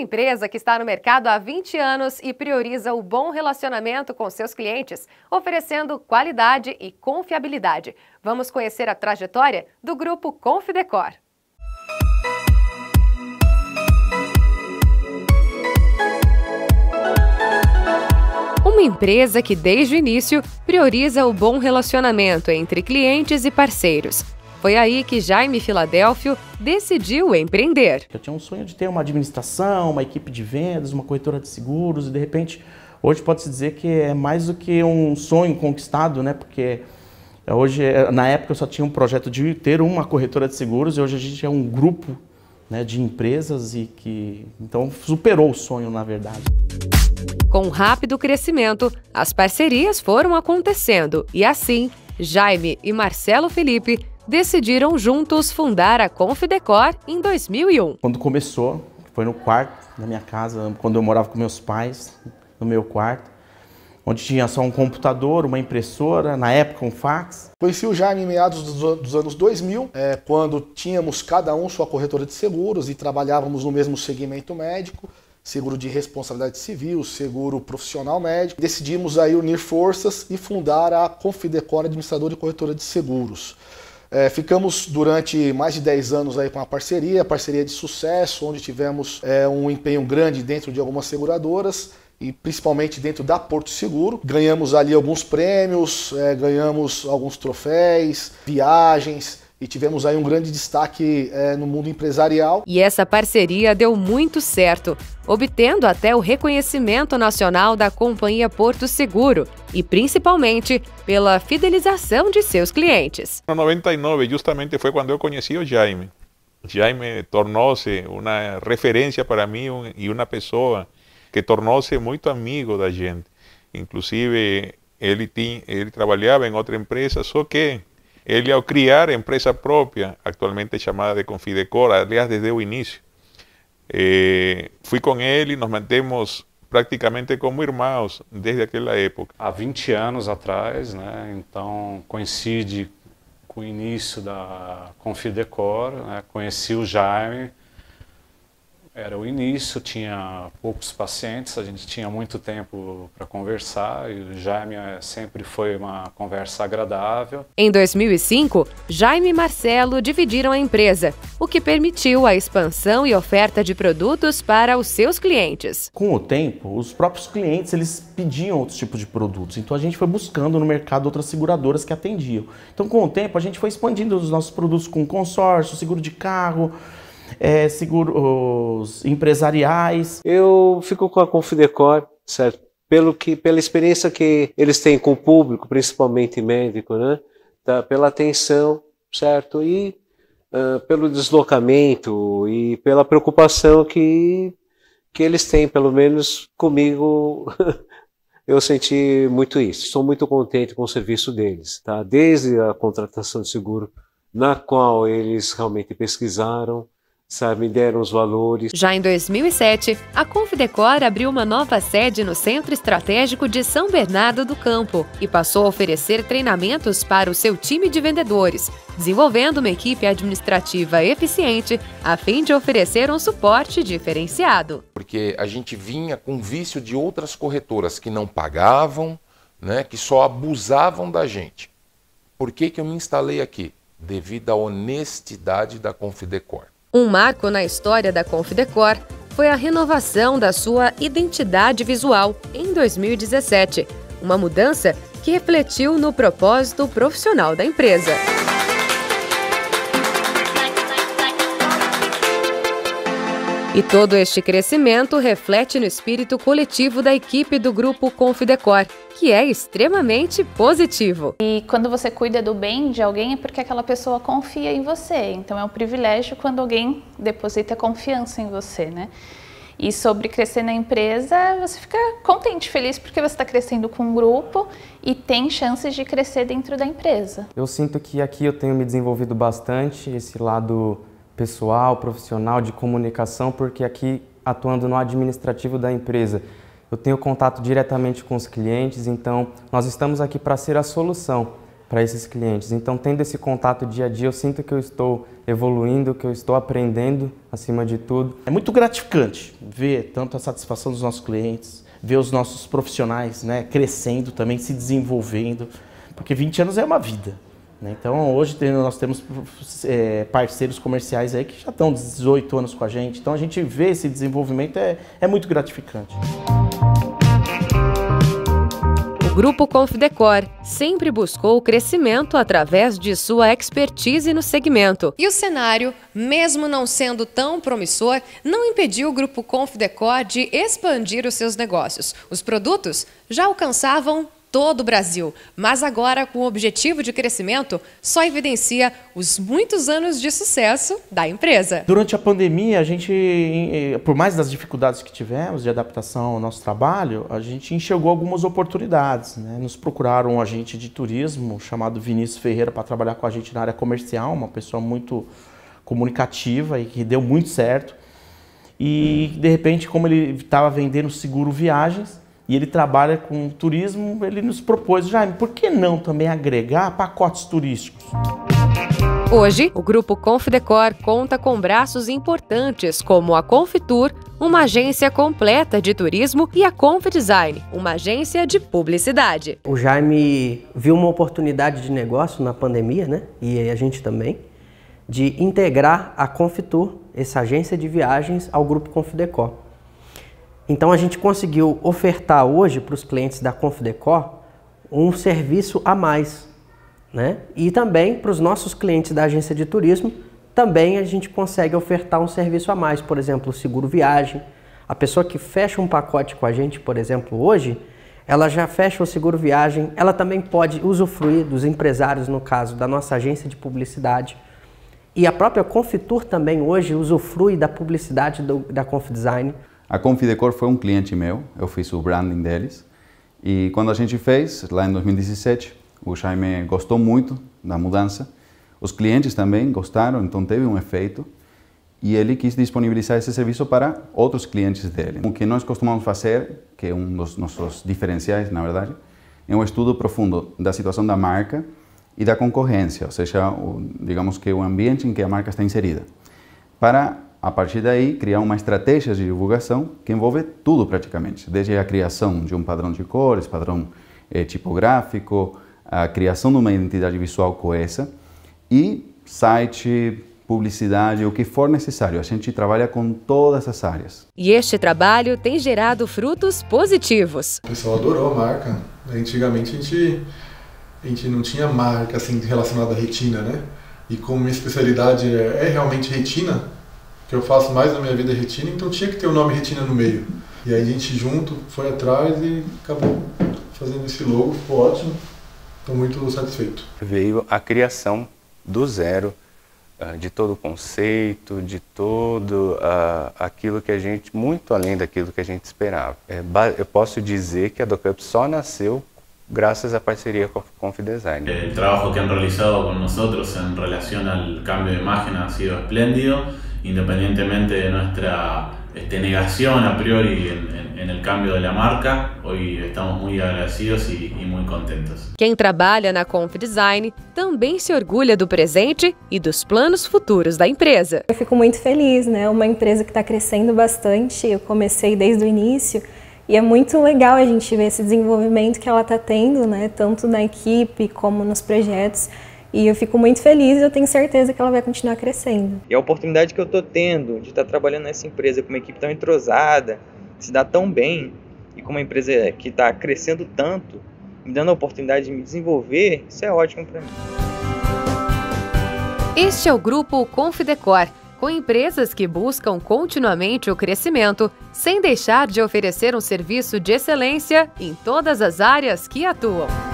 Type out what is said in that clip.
empresa que está no mercado há 20 anos e prioriza o bom relacionamento com seus clientes, oferecendo qualidade e confiabilidade. Vamos conhecer a trajetória do grupo Confidecor. Uma empresa que desde o início prioriza o bom relacionamento entre clientes e parceiros foi aí que Jaime Filadélfio decidiu empreender. Eu tinha um sonho de ter uma administração, uma equipe de vendas, uma corretora de seguros e de repente hoje pode-se dizer que é mais do que um sonho conquistado, né? Porque é, hoje, é, na época eu só tinha um projeto de ter uma corretora de seguros e hoje a gente é um grupo né, de empresas e que então superou o sonho, na verdade. Com rápido crescimento, as parcerias foram acontecendo e assim, Jaime e Marcelo Felipe decidiram juntos fundar a Confidecor em 2001. Quando começou, foi no quarto da minha casa, quando eu morava com meus pais, no meu quarto, onde tinha só um computador, uma impressora, na época um fax. Conheci o Jaime em meados dos, anos 2000, é, quando tínhamos cada um sua corretora de seguros e trabalhávamos no mesmo segmento médico, seguro de responsabilidade civil, seguro profissional médico. Decidimos aí unir forças e fundar a Confidecor Administradora e Corretora de Seguros. É, ficamos durante mais de 10 anos aí com uma parceria, parceria de sucesso, onde tivemos é, um empenho grande dentro de algumas seguradoras e principalmente dentro da Porto Seguro. Ganhamos ali alguns prêmios, é, ganhamos alguns troféus, viagens, e tivemos aí um grande destaque é, no mundo empresarial. E essa parceria deu muito certo, obtendo até o reconhecimento nacional da companhia Porto Seguro e principalmente pela fidelização de seus clientes. No 99, justamente foi quando eu conheci o Jaime. Jaime tornou-se uma referência para mim e uma pessoa que tornou-se muito amigo da gente. Inclusive, ele, tinha, ele trabalhava em outra empresa, só que ele ao criar empresa própria, atualmente chamada de Confidecor, aliás desde o início, eh, fui com ele, e nos mantemos praticamente como irmãos desde aquela época. Há 20 anos atrás, né? então coincide com o início da Confidecor, né? conheci o Jaime, era o início, tinha poucos pacientes, a gente tinha muito tempo para conversar e o Jaime eh, sempre foi uma conversa agradável. Em 2005, Jaime e Marcelo dividiram a empresa, o que permitiu a expansão e oferta de produtos para os seus clientes. Com o tempo, os próprios clientes eles pediam outros tipos de produtos, então a gente foi buscando no mercado outras seguradoras que atendiam. Então, com o tempo, a gente foi expandindo os nossos produtos com consórcio, seguro de carro é, seguros empresariais. Eu fico com a Confidecor, certo? Pelo que, pela experiência que eles têm com o público, principalmente médico, né? Tá, pela atenção, certo? E uh, pelo deslocamento e pela preocupação que, que eles têm, pelo menos comigo. eu senti muito isso. Estou muito contente com o serviço deles, tá? Desde a contratação de seguro, na qual eles realmente pesquisaram, sabe, deram os valores. Já em 2007, a Confidecor abriu uma nova sede no Centro Estratégico de São Bernardo do Campo e passou a oferecer treinamentos para o seu time de vendedores, desenvolvendo uma equipe administrativa eficiente a fim de oferecer um suporte diferenciado. Porque a gente vinha com vício de outras corretoras que não pagavam, né, que só abusavam da gente. Por que, que eu me instalei aqui? Devido à honestidade da Confidecor. Um marco na história da Confidecor foi a renovação da sua identidade visual em 2017, uma mudança que refletiu no propósito profissional da empresa. E todo este crescimento reflete no espírito coletivo da equipe do grupo Confidecor, que é extremamente positivo. E quando você cuida do bem de alguém é porque aquela pessoa confia em você. Então é um privilégio quando alguém deposita confiança em você, né? E sobre crescer na empresa, você fica contente, feliz porque você está crescendo com um grupo e tem chances de crescer dentro da empresa. Eu sinto que aqui eu tenho me desenvolvido bastante, esse lado pessoal, profissional, de comunicação, porque aqui atuando no administrativo da empresa, eu tenho contato diretamente com os clientes, então nós estamos aqui para ser a solução para esses clientes. Então, tendo esse contato dia a dia, eu sinto que eu estou evoluindo, que eu estou aprendendo acima de tudo. É muito gratificante ver tanto a satisfação dos nossos clientes, ver os nossos profissionais né, crescendo também, se desenvolvendo, porque 20 anos é uma vida. Né? Então, hoje nós temos é, parceiros comerciais aí que já estão 18 anos com a gente. Então, a gente vê esse desenvolvimento, é, é muito gratificante. O Grupo Confidecor sempre buscou o crescimento através de sua expertise no segmento. E o cenário, mesmo não sendo tão promissor, não impediu o Grupo Confidecor de expandir os seus negócios. Os produtos já alcançavam todo o Brasil, mas agora com o objetivo de crescimento, só evidencia os muitos anos de sucesso da empresa. Durante a pandemia, a gente, eh, por mais das dificuldades que tivemos de adaptação ao nosso trabalho, a gente enxergou algumas oportunidades. Né? Nos procuraram um agente de turismo chamado Vinícius Ferreira para trabalhar com a gente na área comercial, uma pessoa muito comunicativa e que deu muito certo. E de repente, como ele estava vendendo seguro viagens, e ele trabalha com turismo, ele nos propôs, Jaime, por que não também agregar pacotes turísticos? Hoje, o grupo Confdecor conta com braços importantes como a Confitur, uma agência completa de turismo, e a Confdesign, uma agência de publicidade. O Jaime viu uma oportunidade de negócio na pandemia, né? E a gente também, de integrar a Confitur, essa agência de viagens, ao grupo Confdecor. Então a gente conseguiu ofertar hoje para os clientes da Confdecor um serviço a mais. Né? E também para os nossos clientes da agência de turismo, também a gente consegue ofertar um serviço a mais, por exemplo, seguro viagem. A pessoa que fecha um pacote com a gente, por exemplo, hoje, ela já fecha o seguro viagem, ela também pode usufruir dos empresários, no caso, da nossa agência de publicidade. E a própria Confitur também hoje usufrui da publicidade do, da Confdesign. A Confidecor foi um cliente meu, eu fiz o branding deles. E quando a gente fez, lá em 2017, o Jaime gostou muito da mudança. Os clientes também gostaram, então teve um efeito. E ele quis disponibilizar esse serviço para outros clientes dele. O que nós costumamos fazer, que é um dos nossos diferenciais, na verdade, é um estudo profundo da situação da marca e da concorrência, ou seja, o, digamos que o ambiente em que a marca está inserida, para a partir daí, criar uma estratégia de divulgação que envolve tudo praticamente, desde a criação de um padrão de cores, padrão eh, tipográfico, a criação de uma identidade visual coesa e site, publicidade, o que for necessário. A gente trabalha com todas as áreas. E este trabalho tem gerado frutos positivos. O pessoal adorou a marca. Antigamente a gente, a gente não tinha marca assim relacionada à retina, né? E como minha especialidade é, é realmente retina, que eu faço mais na minha vida é retina, então tinha que ter o nome retina no meio. E aí a gente junto foi atrás e acabou fazendo esse logo, ficou ótimo. Estou muito satisfeito. Veio a criação do zero, ah, de todo o conceito, de todo uh, aquilo que a gente, muito além daquilo que a gente esperava. É eu posso dizer que a DoCup só nasceu graças à parceria com a Confidesign. O trabalho que han realizado com nós em relação ao cambio de imagen ha sido espléndido independientemente de nuestra este, negación a priori en, en, en, el cambio de la marca, hoy estamos muy agradecidos y, y muy contentos. Quem trabalha na Conf Design também se orgulha do presente e dos planos futuros da empresa. Eu fico muito feliz, né? Uma empresa que está crescendo bastante. Eu comecei desde o início. E é muito legal a gente ver esse desenvolvimento que ela está tendo, né? Tanto na equipe como nos projetos. E eu fico muito feliz e eu tenho certeza que ela vai continuar crescendo. E a oportunidade que eu estou tendo de estar tá trabalhando nessa empresa com uma equipe tão entrosada, se dá tão bem, e com uma empresa que está crescendo tanto, me dando a oportunidade de me desenvolver, isso é ótimo para mim. Este é o grupo Confidecor, com empresas que buscam continuamente o crescimento, sem deixar de oferecer um serviço de excelência em todas as áreas que atuam.